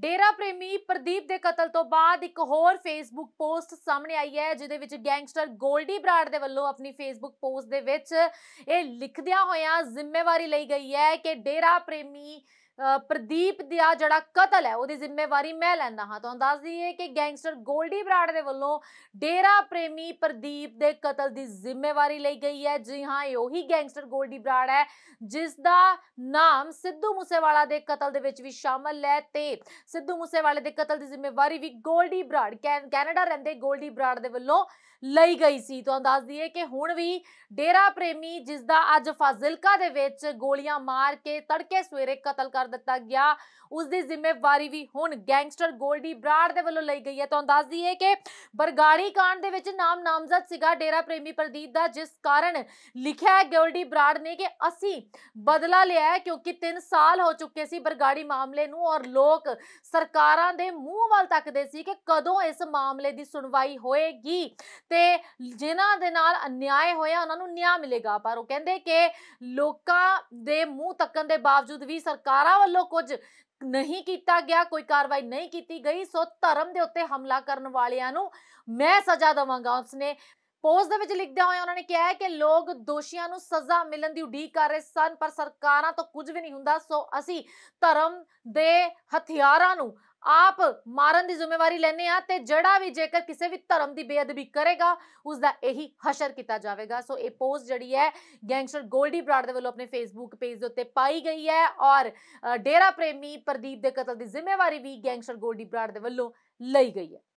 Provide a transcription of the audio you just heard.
ਡੇਰਾ ਪ੍ਰੇਮੀ ਪ੍ਰਦੀਪ ਦੇ ਕਤਲ ਤੋਂ ਬਾਅਦ ਇੱਕ ਹੋਰ ਫੇਸਬੁੱਕ ਪੋਸਟ ਸਾਹਮਣੇ ਆਈ ਹੈ ਜਿਹਦੇ ਵਿੱਚ ਗੈਂਗਸਟਰ ਗੋਲਡੀ ਬਰਾੜ ਦੇ ਵੱਲੋਂ ਆਪਣੀ ਫੇਸਬੁੱਕ ਪੋਸਟ ਦੇ ਵਿੱਚ ਇਹ ਲਿਖਦਿਆਂ ਹੋਇਆ ਜ਼ਿੰਮੇਵਾਰੀ ਲਈ ਗਈ ਹੈ ਕਿ ਡੇਰਾ ਪ੍ਰੇਮੀ ਪ੍ਰਦੀਪ ਦਾ ਜਿਹੜਾ ਕਤਲ ਹੈ ਉਹਦੀ ਜ਼ਿੰਮੇਵਾਰੀ ਮੈਂ ਲੈਂਦਾ ਹਾਂ ਤੁਹਾਨੂੰ ਦੱਸ ਦਈਏ ਕਿ ਗੈਂਗਸਟਰ ਗੋਲਡੀ ਬਰਾੜ ਦੇ ਵੱਲੋਂ ਡੇਰਾ ਪ੍ਰੇਮੀ ਪ੍ਰਦੀਪ ਦੇ ਕਤਲ ਦੀ ਜ਼ਿੰਮੇਵਾਰੀ ਲਈ ਗਈ ਹੈ ਜੀ ਹਾਂ ਇਹ ਉਹੀ ਗੈਂਗਸਟਰ ਗੋਲਡੀ ਬਰਾੜ ਹੈ ਜਿਸ ਦਾ ਨਾਮ ਸਿੱਧੂ ਮੂਸੇਵਾਲਾ ਦੇ ਕਤਲ ਦੇ ਵਿੱਚ ਵੀ ਸ਼ਾਮਲ ਹੈ ਤੇ ਸਿੱਧੂ ਮੂਸੇਵਾਲੇ ਦੇ ਕਤਲ ਦੀ ਜ਼ਿੰਮੇਵਾਰੀ ਵੀ ਗੋਲਡੀ ਬਰਾੜ ਕੈਨੇਡਾ ਰਹਿੰਦੇ ਗੋਲਡੀ ਬਰਾੜ ਦੇ ਵੱਲੋਂ ਲਈ ਗਈ ਸੀ ਤੁਹਾਨੂੰ ਦੱਸ ਦਈਏ ਕਿ ਹੁਣ ਵੀ ਡੇਰਾ ਪ੍ਰੇਮੀ ਜਿਸ ਦਾ ਅੱਜ ਫਾਜ਼ਿਲਕਾ ਦੇ ਵਿੱਚ ਗੋਲੀਆਂ ਮਾਰ ਕੇ ਤੜਕੇ ਸਵੇਰੇ ਕਤਲ ਕਰ ਦਿੱਤਾ ਗਿਆ ਉਸ ਦੀ ਜ਼ਿੰਮੇਵਾਰੀ ਵੀ ਹੁਣ ਗੈਂਗਸਟਰ ਗੋਲਡੀ ਬਰਾੜ ਦੇ ਵੱਲੋਂ ਲਈ ਗਈ ਹੈ ਤੁਹਾਨੂੰ ਦੱਸ ਦਈਏ ਕਿ ਬਰਗਾੜੀ ਕਾਂਡ ਦੇ ਵਿੱਚ ਨਾਮ ਨਾਮਜ਼ਦ ਸੀਗਾ ਡੇਰਾ ਪ੍ਰੇਮੀ ਪ੍ਰਦੀਪ ਦਾ ਜਿਸ ਕਾਰਨ ਲਿਖਿਆ ਹੈ ਗੋਲਡੀ ਬਰਾੜ ਨੇ ਕਿ ਅਸੀਂ ਬਦਲਾ ਲਿਆ ਕਿਉਂਕਿ 3 ਸਾਲ ਹੋ ਚੁੱਕੇ ਸੀ ਬਰਗਾੜੀ ਮਾਮਲੇ ਨੂੰ ਔਰ ਲੋਕ ਸਰਕਾਰਾਂ ਦੇ ਮੂੰਹ ਵੱਲ ਤੱਕਦੇ ਸੀ ਕਿ ਕਦੋਂ ਇਸ ਮਾਮਲੇ ਦੀ ਸੁਣਵਾਈ ਹੋਏਗੀ ਤੇ ਜਿਨ੍ਹਾਂ ਦੇ ਨਾਲ ਅਨਿਆਏ ਹੋਇਆ ਉਹਨਾਂ ਨੂੰ ਨਿਆਂ ਮਿਲੇਗਾ ਪਰ ਉਹ ਕਹਿੰਦੇ ਕਿ ਲੋਕਾਂ ਦੇ ਮੂੰਹ ਤੱਕਣ ਦੇ ਬਾਵਜੂਦ ਵੀ ਸਰਕਾਰਾਂ ਉਹਨਾਂ ਵੱਲੋਂ ਕੁਝ ਨਹੀਂ ਕੀਤਾ ਗਿਆ ਕੋਈ ਕਾਰਵਾਈ ਨਹੀਂ ਕੀਤੀ ਗਈ ਸੋ ਧਰਮ ਦੇ ਉੱਤੇ ਹਮਲਾ ਕਰਨ ਵਾਲਿਆਂ ਨੂੰ ਮੈਂ ਸਜ਼ਾ ਦਵਾਂਗਾ ਉਸਨੇ ਪੋਸਟ ਦੇ ਵਿੱਚ ਲਿਖਦੇ ਹੋਏ ਉਹਨਾਂ ਨੇ ਕਿਹਾ ਹੈ ਕਿ ਲੋਕ ਦੋਸ਼ੀਆਂ ਨੂੰ ਸਜ਼ਾ ਮਿਲਣ ਦੀ ਉਡੀਕ ਕਰ ਰਹੇ ਸਨ ਪਰ ਸਰਕਾਰਾਂ ਤੋਂ ਕੁਝ ਵੀ ਨਹੀਂ ਹੁੰਦਾ ਸੋ ਅਸੀਂ ਧਰਮ ਦੇ ਹਥਿਆਰਾਂ ਨੂੰ ਆਪ ਮਾਰਨ ਦੀ ਜ਼ਿੰਮੇਵਾਰੀ ਲੈਨੇ ਆ ਤੇ ਜਿਹੜਾ ਵੀ ਜੇਕਰ ਕਿਸੇ ਵੀ ਧਰਮ ਦੀ ਬੇਅਦਬੀ ਕਰੇਗਾ ਉਸ ਦਾ ਇਹੀ ਹਸ਼ਰ ਕੀਤਾ ਜਾਵੇਗਾ ਸੋ ਇਹ ਪੋਸਟ ਜਿਹੜੀ ਹੈ ਗੈਂਗਸਟਰ ਗੋਲਡੀ ਬਰਾੜ ਦੇ ਵੱਲੋਂ ਆਪਣੇ ਫੇਸਬੁੱਕ ਪੇਜ ਦੇ ਉੱਤੇ ਪਾਈ ਗਈ ਹੈ ਔਰ ਡੇਰਾ ਪ੍ਰੇਮੀ ਪ੍ਰਦੀਪ ਦੇ ਕਤਲ ਦੀ ਜ਼ਿੰਮੇਵਾਰੀ ਵੀ ਗੈਂਗਸਟਰ ਗੋਲਡੀ ਬਰਾੜ ਦੇ ਵੱਲੋਂ ਲਈ ਗਈ ਹੈ